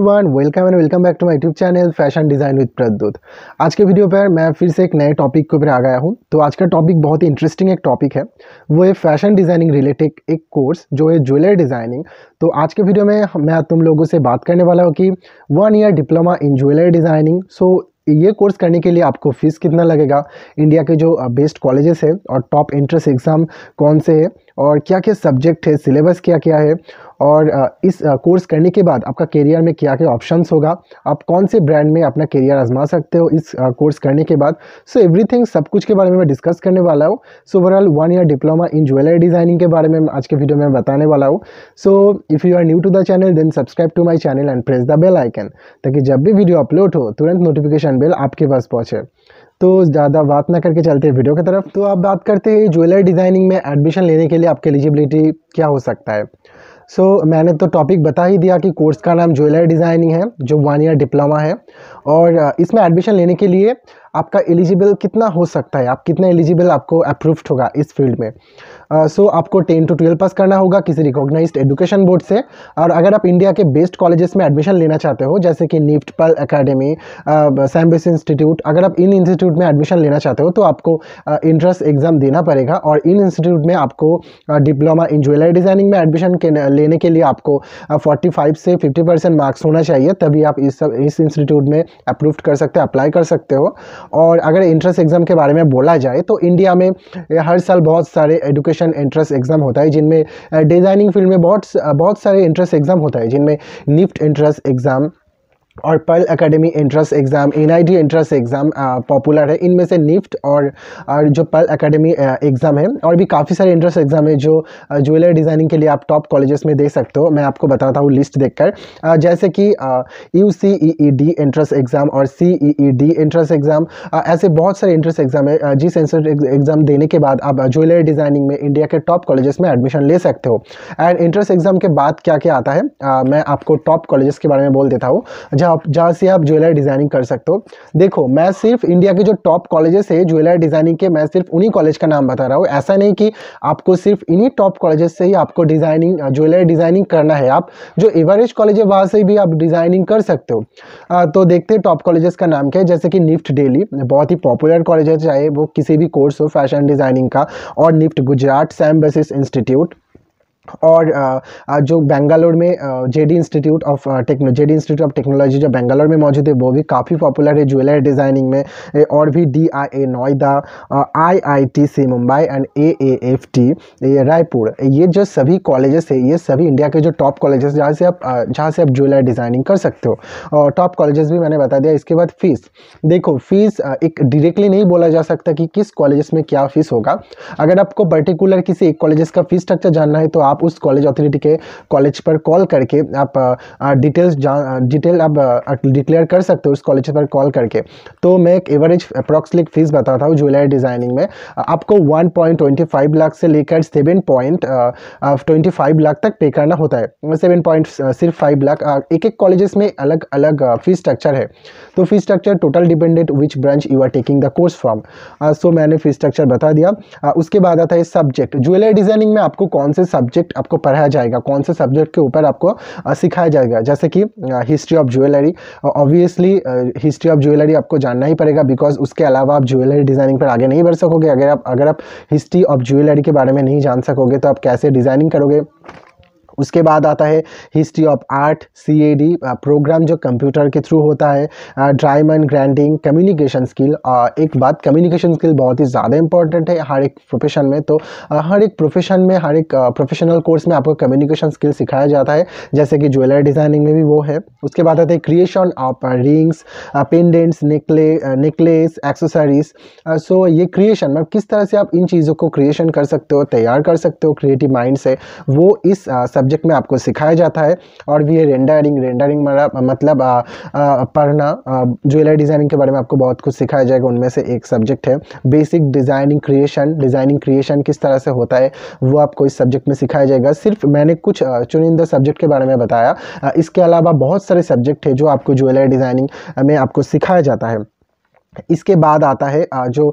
everyone welcome and welcome back to my YouTube channel fashion design with Pradyut आज के video पर मैं फिर से एक नए टॉपिक के ऊपर आ गया हूँ तो आज का टॉपिक बहुत ही इंटरेस्टिंग एक टॉपिक है वो है फैशन डिज़ाइनिंग रिलेटेड एक कोर्स जो है ज्वेलरी डिज़ाइनिंग तो आज के वीडियो में मैं तुम लोगों से बात करने वाला हूँ कि one year diploma in jewellery designing so ये कोर्स करने के लिए आपको फ़ीस कितना लगेगा इंडिया के जो बेस्ट कॉलेजेस है और टॉप एंट्रेंस एग्ज़ाम कौन से है और क्या क्या सब्जेक्ट है सिलेबस क्या क्या है और इस कोर्स करने के बाद आपका करियर में क्या क्या ऑप्शंस होगा आप कौन से ब्रांड में अपना करियर आजमा सकते हो इस कोर्स करने के बाद सो एवरीथिंग सब कुछ के बारे में मैं डिस्कस करने वाला हूँ so overall one year diploma in jewellery designing के बारे में आज के वीडियो में बताने वाला हूँ so if you are new to the channel then subscribe to my channel and press the bell icon ताकि जब भी वीडियो अपलोड हो तुरंत नोटिफिकेशन बिल आपके पास पहुँचे तो ज़्यादा बात ना करके चलते हैं वीडियो की तरफ तो आप बात करते हैं ज्वेलरी डिज़ाइनिंग में एडमिशन लेने के लिए आपकी एलिजिबिलिटी क्या हो सकता है सो so, मैंने तो टॉपिक बता ही दिया कि कोर्स का नाम ज्वेलरी डिज़ाइनिंग है जो वन ईयर डिप्लोमा है और इसमें एडमिशन लेने के लिए आपका एलिजिबल कितना हो सकता है आप कितना एलिजिबल आपको अप्रूव्ड होगा इस फील्ड में सो uh, so, आपको टेन टू ट्वेल्व पास करना होगा किसी रिकॉग्नाइज्ड एजुकेशन बोर्ड से और अगर आप इंडिया के बेस्ट कॉलेजेस में एडमिशन लेना चाहते हो जैसे कि निफ्ट पल अकेडमी सैम्बिस इंस्टीट्यूट अगर आप इन इंस्टीट्यूट में एडमिशन लेना चाहते हो तो आपको इंट्रेंस uh, एग्ज़ाम देना पड़ेगा और इन इंस्टीट्यूट में आपको डिप्लोमा इन ज्वेलरी डिज़ाइनिंग में एडमिशन लेने के लिए आपको फोर्टी फाइव से फिफ्टी परसेंट मार्क्स होना चाहिए तभी आप इस इस इंस्टीट्यूट में अप्रूव कर सकते हैं अप्लाई कर सकते हो और अगर एंट्रेंस एग्ज़ाम के बारे में बोला जाए तो इंडिया में हर साल बहुत सारे एडुकेशन एंट्रेंस एग्ज़ाम होता है जिनमें डिज़ाइनिंग फील्ड में बहुत बहुत सारे एंट्रेंस एग्ज़ाम होता है जिनमें निफ्ट एंट्रेंस एग्ज़ाम और Pearl Academy entrance exam N D entrance exam popular है इनमें से निफ्ट और और जो पर्ल एकेडमी एग्ज़ाम है और भी काफ़ी सारे एंट्रेंस एग्ज़ाम है जो ज्वेलरी uh, डिज़ाइनिंग के लिए आप टॉप कॉलेजेस में दे सकते हो मैं आपको बताता हूँ लिस्ट देखकर uh, जैसे कि U C E E D entrance exam और C E E D entrance exam ऐसे बहुत सारे एंट्रेंस एग्ज़ाम है uh, जिस एंट्रेंस एग्ज़ाम देने के बाद आप ज्वेलरी डिज़ाइनिंग में इंडिया के टॉप कॉलेजेस में एडमिशन ले सकते हो एंड एंट्रेंस एग्ज़ाम के बाद क्या क्या आता है मैं आपको टॉप कॉलेजेस के बारे में बोल देता हूँ जहाँ आप जहाँ से आप ज्वेलरी डिज़ाइनिंग कर सकते हो देखो मैं सिर्फ इंडिया के जो टॉप कॉलेजेस है ज्वेलरी डिज़ाइनिंग के मैं सिर्फ उन्हीं कॉलेज का नाम बता रहा हूँ ऐसा नहीं कि आपको सिर्फ इन्हीं टॉप कॉलेजेस से ही आपको डिज़ाइनिंग ज्वेलरी डिज़ाइनिंग करना है आप जो एवरेज कॉलेज है वहाँ से भी आप डिज़ाइनिंग कर सकते हो आ, तो देखते हैं टॉप कॉलेजेस का नाम क्या है जैसे कि निफ्ट डेली बहुत ही पॉपुलर कॉलेज है चाहे वो किसी भी कोर्स हो फैशन डिज़ाइनिंग का और निफ्ट गुजरात सैम बेसिस इंस्टीट्यूट और जो बेंगलोर में JD institute of techno JD institute of technology जो बेंगलोर में मौजूद है वो भी काफ़ी पॉपुलर है ज्वेलरी डिज़ाइनिंग में और भी D I A Noida I I T C Mumbai and A A F T Raipur ये जो सभी कॉलेजेस है ये सभी इंडिया के जो टॉप कॉलेजेस जहाँ से आप जहाँ से आप ज्वेलरी डिज़ाइनिंग कर सकते हो और टॉप कॉलेजेस भी मैंने बता दिया इसके बाद फ़ीस देखो फीस एक डायरेक्टली नहीं बोला जा सकता कि किस कॉलेज में क्या फ़ीस होगा अगर आपको पर्टिकुलर किसी एक कॉलेज का फ़ीस स्ट्रक्चर जानना है तो आप उस कॉलेज अथॉरिटी के कॉलेज पर कॉल करके आप डिटेल्स डिटेल आप डिक्लेयर कर सकते हो उस कॉलेज पर कॉल करके तो मैं एक एवरेज अप्रॉक्सलिक फीस बताता हूँ ज्वेलरी डिज़ाइनिंग में आपको फाइव लाख से लेकर सेवन फाइव लाख तक पे करना होता है सेवन पॉइंट सिर्फ फाइव लाख एक एक कॉलेजेस में अलग अलग फीस स्ट्रक्चर है तो fees structure total dependent which branch you are taking the course from so मैंने फीस स्ट्रक्चर बता दिया uh, उसके बाद आता है सब्जेक्ट ज्वेलरी डिज़ाइनिंग में आपको कौन से सब्जेक्ट सब्जेक्ट आपको पढ़ाया जाएगा कौन से सब्जेक्ट के ऊपर आपको सिखाया जाएगा जैसे कि history of jewellery obviously history of jewellery आपको जानना ही पड़ेगा बिकॉज उसके अलावा आप ज्वेलरी डिज़ाइनिंग पर आगे नहीं बढ़ सकोगे अगर आप अगर आप हिस्ट्री ऑफ ज्वेलरी के बारे में नहीं जान सकोगे तो आप कैसे डिज़ाइनिंग करोगे उसके बाद आता है history of art C program जो कंप्यूटर के थ्रू होता है ड्राइम एंड ग्रैंडिंग कम्युनिकेशन स्किल एक बात कम्युनिकेशन स्किल बहुत ही ज़्यादा इंपॉर्टेंट है हर एक प्रोफेशन में तो हर एक प्रोफेशन में हर एक प्रोफेशनल कोर्स में आपको कम्युनिकेशन स्किल सिखाया जाता है जैसे कि ज्वेलरी डिज़ाइनिंग में भी वो है उसके बाद आते हैं creation of rings pendants necklace necklace accessories so ये क्रिएशन मतलब किस तरह से आप इन चीज़ों को क्रिएशन कर सकते हो तैयार कर सकते हो क्रिएटिव माइंड से वो इस सब्जेक्ट सब्जेक्ट में आपको सिखाया जाता है और भी रेंडरिंग रेंडरिंग मतलब आ, आ, पढ़ना ज्वेलरी डिज़ाइनिंग के बारे में आपको बहुत कुछ सिखाया जाएगा उनमें से एक सब्जेक्ट है basic designing creation designing creation किस तरह से होता है वो आपको इस सब्जेक्ट में सिखाया जाएगा सिर्फ मैंने कुछ चुनिंदा सब्जेक्ट के बारे में बताया इसके अलावा बहुत सारे सब्जेक्ट है जो आपको ज्वेलरी डिज़ाइनिंग में आपको सिखाया जाता है इसके बाद आता है जो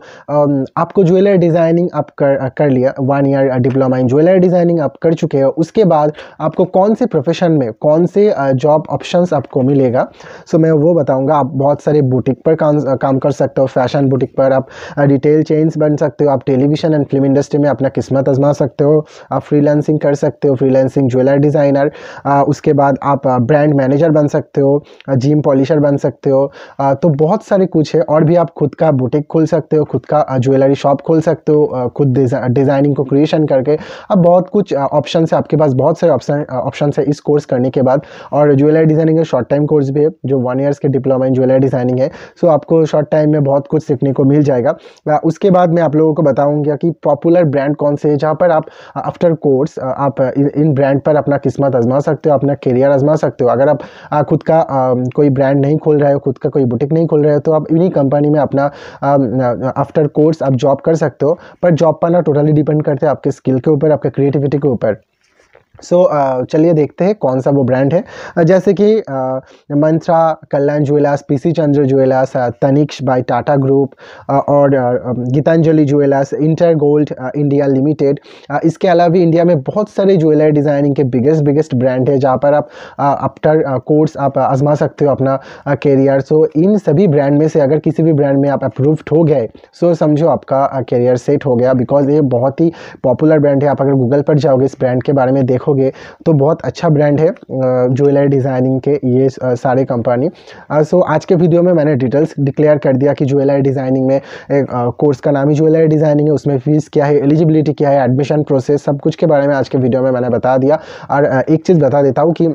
आपको ज्वेलर डिज़ाइनिंग आप कर कर लिया one year diploma in jeweller designing आप कर चुके हो उसके बाद आपको कौन से प्रोफेशन में कौन से जॉब ऑप्शंस आपको मिलेगा सो मैं वो बताऊंगा आप बहुत सारे बुटीक पर काम काम कर सकते हो फैशन बुटीक पर आप रिटेल चेन्स बन सकते हो आप टेलीविज़न एंड फिल्म इंडस्ट्री में अपना किस्मत आजमा सकते हो आप फ्री कर सकते हो फ्री ज्वेलर डिज़ाइनर उसके बाद आप ब्रांड मैनेजर बन सकते हो जिम पॉलिशर बन सकते हो तो बहुत सारे कुछ है और भी आप खुद का बुटीक खोल सकते हो खुद का ज्वेलरी शॉप खोल सकते हो खुद डिज़ाइनिंग को क्रिएशन करके अब बहुत कुछ ऑप्शन है आपके पास बहुत सारे ऑप्शन ऑप्शन है इस कोर्स करने के बाद और ज्वेलरी डिज़ाइनिंग का शॉर्ट टाइम कोर्स भी है जो वन ईयर्स के डिप्लोमा इन ज्वेलरी डिज़ाइनिंग है सो आपको शॉर्ट टाइम में बहुत कुछ सीखने को मिल जाएगा उसके बाद मैं आप लोगों को बताऊँगा कि पॉपुलर ब्रांड कौन से है जहाँ पर आप आफ्टर कोर्स आप इन ब्रांड पर अपना किस्मत आजमा सकते हो अपना करियर आजमा सकते हो अगर आप खुद का कोई ब्रांड नहीं खोल रहे हो खुद का कोई बुटीक नहीं खोल रहे हो तो आप इन्हीं कंपनी कंपनी में अपना आफ्टर um, कोर्स आप जॉब कर सकते हो पर जॉब पाना टोटली डिपेंड करते हैं आपके स्किल के ऊपर आपके क्रिएटिविटी के ऊपर सो so, uh, चलिए देखते हैं कौन सा वो ब्रांड है uh, जैसे कि uh, Mantra Kalyan jewellers PC Chandra jewellers Tanishq by Tata group और uh, um, Gitanjali jewellers inter gold India limited इसके अलावा भी इंडिया में बहुत सारे ज्वेलर डिज़ाइनिंग के बिगेस्ट बिगेस्ट ब्रांड है जहाँ पर आप आफ्टर uh, कोर्स uh, आप आजमा सकते हो अपना करियर सो so, इन सभी ब्रांड में से अगर किसी भी ब्रांड में आप अप्रूव्ड हो गए सो so, समझो आपका करियर सेट हो गया बिकॉज ये बहुत ही पॉपुलर ब्रांड है आप अगर गूगल पर जाओगे इस ब्रांड के बारे में देखो देखोगे तो बहुत अच्छा ब्रांड है ज्वेलरी डिज़ाइनिंग के ये सारे कंपनी सो आज के वीडियो में मैंने डिटेल्स डिक्लेयर कर दिया कि ज्वेलरी डिज़ाइनिंग में एक कोर्स का नाम ही ज्वेलरी डिज़ाइनिंग है उसमें फ़ीस क्या है एलिजिबिलिटी क्या है एडमिशन प्रोसेस सब कुछ के बारे में आज के वीडियो में मैंने बता दिया और एक चीज़ बता देता हूँ कि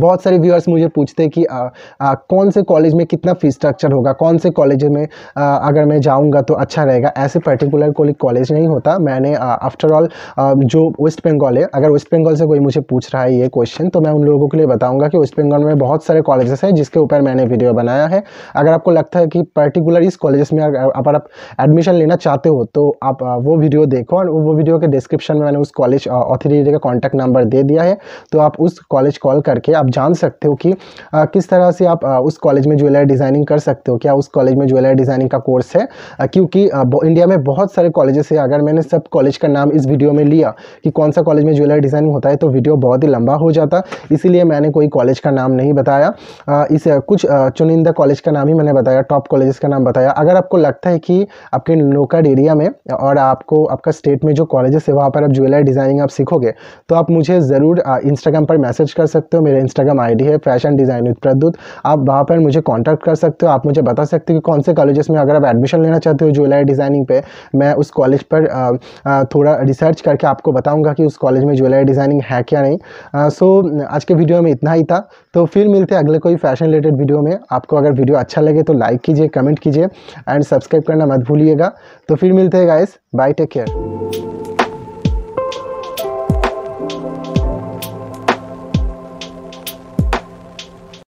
बहुत सारे व्यूअर्स मुझे पूछते हैं कि आ, आ, कौन से कॉलेज में कितना फ़ीस स्ट्रक्चर होगा कौन से कॉलेज में आ, अगर मैं जाऊंगा तो अच्छा रहेगा ऐसे पर्टिकुलर कोई कॉलेज नहीं होता मैंने आफ्टर ऑल जो वेस्ट बंगाल है अगर वेस्ट बंगाल से कोई मुझे पूछ रहा है ये क्वेश्चन तो मैं उन लोगों के लिए बताऊँगा कि वेस्ट बंगाल में बहुत सारे कॉलेजेस हैं जिसके ऊपर मैंने वीडियो बनाया है अगर आपको लगता है कि पर्टिकुलर इस कॉलेज में अगर आप एडमिशन लेना चाहते हो तो आप वो वीडियो देखो और वो वीडियो के डिस्क्रिप्शन में मैंने उस कॉलेज ऑथोरिटी का कॉन्टैक्ट नंबर दे दिया है तो आप उस कॉलेज कॉल करके आप जान सकते हो कि आ, किस तरह से आप आ, उस कॉलेज में ज्वेलरी डिज़ाइनिंग कर सकते हो क्या उस कॉलेज में ज्वेलरी डिज़ाइनिंग का कोर्स है आ, क्योंकि आ, इंडिया में बहुत सारे कॉलेजेस है अगर मैंने सब कॉलेज का नाम इस वीडियो में लिया कि कौन सा कॉलेज में ज्वेलरी डिज़ाइनिंग होता है तो वीडियो बहुत ही लंबा हो जाता इसीलिए मैंने कोई कॉलेज का नाम नहीं बताया इस कुछ चुनिंदा कॉलेज का नाम ही मैंने बताया टॉप कॉलेज का नाम बताया अगर आपको लगता है कि आपके लोकल एरिया में और आपको आपका स्टेट में जो कॉलेजेस है वहाँ पर आप ज्वेलरी डिज़ाइनिंग आप सीखोगे तो आप मुझे ज़रूर इंस्टाग्राम पर मैसेज कर सकते हो मेरे इंस्टाग्राम आईडी है फैशन डिज़ाइन विद प्रद्युत आप वहाँ पर मुझे कॉन्टैक्ट कर सकते हो आप मुझे बता सकते हो कि कौन से कॉलेजेस में अगर आप एडमिशन लेना चाहते हो ज्वेलरी डिज़ाइनिंग पे मैं उस कॉलेज पर थोड़ा रिसर्च करके आपको बताऊँगा कि उस कॉलेज में ज्वेलरी डिज़ाइनिंग है क्या नहीं सो आज के वीडियो में इतना ही था तो फिर मिलते हैं अगले कोई फैशन रिलेटेड वीडियो में आपको अगर वीडियो अच्छा लगे तो लाइक कीजिए कमेंट कीजिए एंड सब्सक्राइब करना मत भूलिएगा तो फिर मिलते हैं गाइस बाय टेक केयर